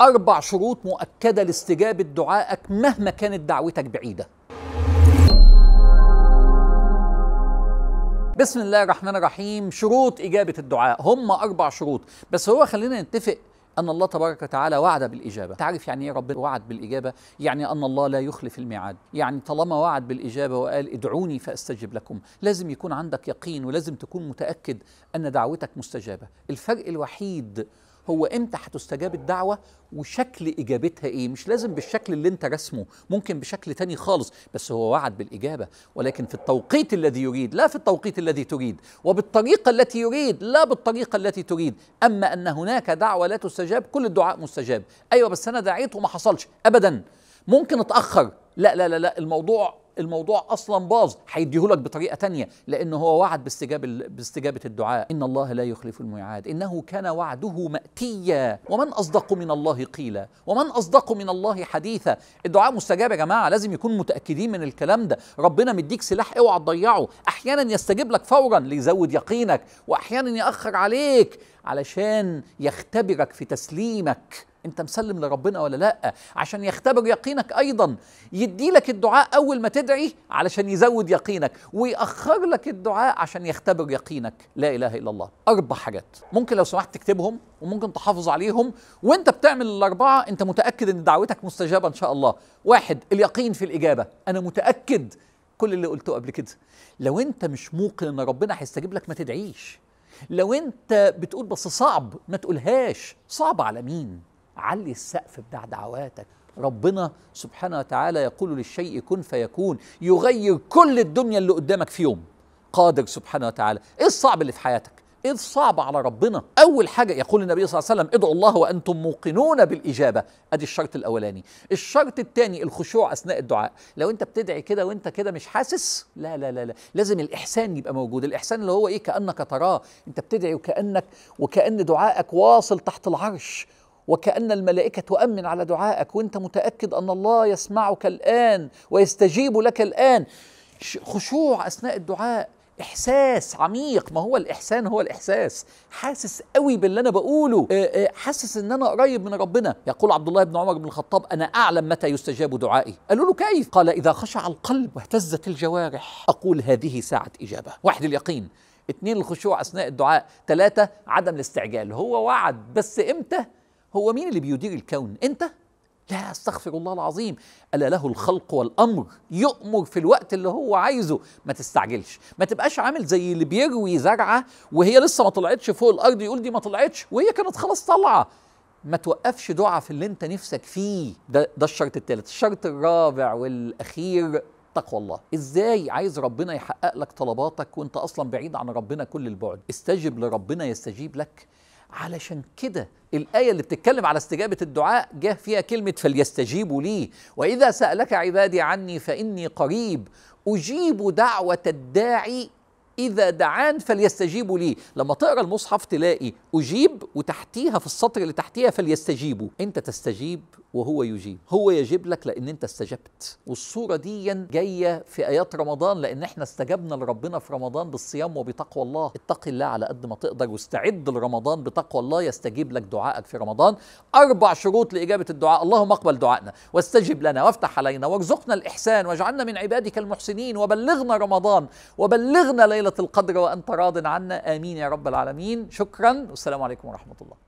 أربع شروط مؤكدة لاستجابة دعائك مهما كانت دعوتك بعيدة بسم الله الرحمن الرحيم شروط إجابة الدعاء هم أربع شروط بس هو خلينا نتفق أن الله تبارك وتعالى وعد بالإجابة تعرف يعني إيه ربنا وعد بالإجابة يعني أن الله لا يخلف الميعاد يعني طالما وعد بالإجابة وقال ادعوني فأستجب لكم لازم يكون عندك يقين ولازم تكون متأكد أن دعوتك مستجابة الفرق الوحيد هو امتى هتستجاب الدعوه وشكل اجابتها ايه مش لازم بالشكل اللي انت رسمه ممكن بشكل تاني خالص بس هو وعد بالاجابه ولكن في التوقيت الذي يريد لا في التوقيت الذي تريد وبالطريقه التي يريد لا بالطريقه التي تريد اما ان هناك دعوه لا تستجاب كل الدعاء مستجاب ايوه بس انا دعيت وما حصلش ابدا ممكن اتاخر لا لا لا لا الموضوع الموضوع اصلا باظ هيديهولك بطريقه تانية لان هو وعد باستجابه باستجابه الدعاء ان الله لا يخلف الميعاد انه كان وعده ماتيا ومن اصدق من الله قيلا ومن اصدق من الله حديثا الدعاء مستجاب يا جماعه لازم يكون متاكدين من الكلام ده ربنا مديك سلاح اوعى تضيعه احيانا يستجيب لك فورا ليزود يقينك واحيانا ياخر عليك علشان يختبرك في تسليمك انت مسلم لربنا ولا لا عشان يختبر يقينك ايضا يدي لك الدعاء اول ما تدعي علشان يزود يقينك ويأخر لك الدعاء عشان يختبر يقينك لا اله الا الله اربع حاجات ممكن لو سمحت تكتبهم وممكن تحافظ عليهم وانت بتعمل الاربعه انت متاكد ان دعوتك مستجابه ان شاء الله واحد اليقين في الاجابه انا متاكد كل اللي قلته قبل كده لو انت مش موقن ان ربنا هيستجيب لك ما تدعيش لو انت بتقول بس صعب ما تقولهاش صعب على مين علي السقف بتاع دعواتك ربنا سبحانه وتعالى يقول للشيء كن فيكون يغير كل الدنيا اللي قدامك في يوم قادر سبحانه وتعالى ايه الصعب اللي في حياتك ايه الصعب على ربنا اول حاجه يقول النبي صلى الله عليه وسلم ادعوا الله وانتم موقنون بالاجابه ادي الشرط الاولاني الشرط الثاني الخشوع اثناء الدعاء لو انت بتدعي كده وانت كده مش حاسس لا لا لا لا لازم الاحسان يبقى موجود الاحسان اللي هو ايه كانك تراه انت بتدعي وكانك وكان دعائك واصل تحت العرش وكأن الملائكة تؤمن على دعائك وأنت متأكد أن الله يسمعك الآن ويستجيب لك الآن خشوع أثناء الدعاء إحساس عميق ما هو الإحسان هو الإحساس حاسس قوي باللي أنا بقوله حاسس إن أنا قريب من ربنا يقول عبد الله بن عمر بن الخطاب أنا أعلم متى يستجاب دعائي قالوا له كيف قال إذا خشع القلب واهتزت الجوارح أقول هذه ساعة إجابة واحد اليقين اثنين الخشوع أثناء الدعاء ثلاثة عدم الاستعجال هو وعد بس إمتى هو مين اللي بيدير الكون انت لا استغفر الله العظيم الا له الخلق والامر يؤمر في الوقت اللي هو عايزه ما تستعجلش ما تبقاش عامل زي اللي بيروي زرعه وهي لسه ما طلعتش فوق الارض يقول دي ما طلعتش وهي كانت خلاص طالعه ما توقفش دعاء في اللي انت نفسك فيه ده ده الشرط الثالث الشرط الرابع والاخير تقوى الله ازاي عايز ربنا يحقق لك طلباتك وانت اصلا بعيد عن ربنا كل البعد استجب لربنا يستجيب لك علشان كده الآية اللي بتتكلم على استجابة الدعاء جه فيها كلمة فليستجيبوا لي وإذا سألك عبادي عني فإني قريب أجيب دعوة الداعي إذا دعان فليستجيبوا لي لما تقرأ المصحف تلاقي أجيب وتحتيها في السطر اللي تحتيها فليستجيبوا أنت تستجيب وهو يجيب هو يجيب لك لان انت استجبت والصوره دي جايه في ايات رمضان لان احنا استجبنا لربنا في رمضان بالصيام وبتقوى الله اتق الله على قد ما تقدر واستعد لرمضان بتقوى الله يستجيب لك دعائك في رمضان اربع شروط لاجابه الدعاء اللهم اقبل دعائنا واستجب لنا وافتح علينا وارزقنا الاحسان واجعلنا من عبادك المحسنين وبلغنا رمضان وبلغنا ليله القدر وانت راض عنا امين يا رب العالمين شكرا والسلام عليكم ورحمه الله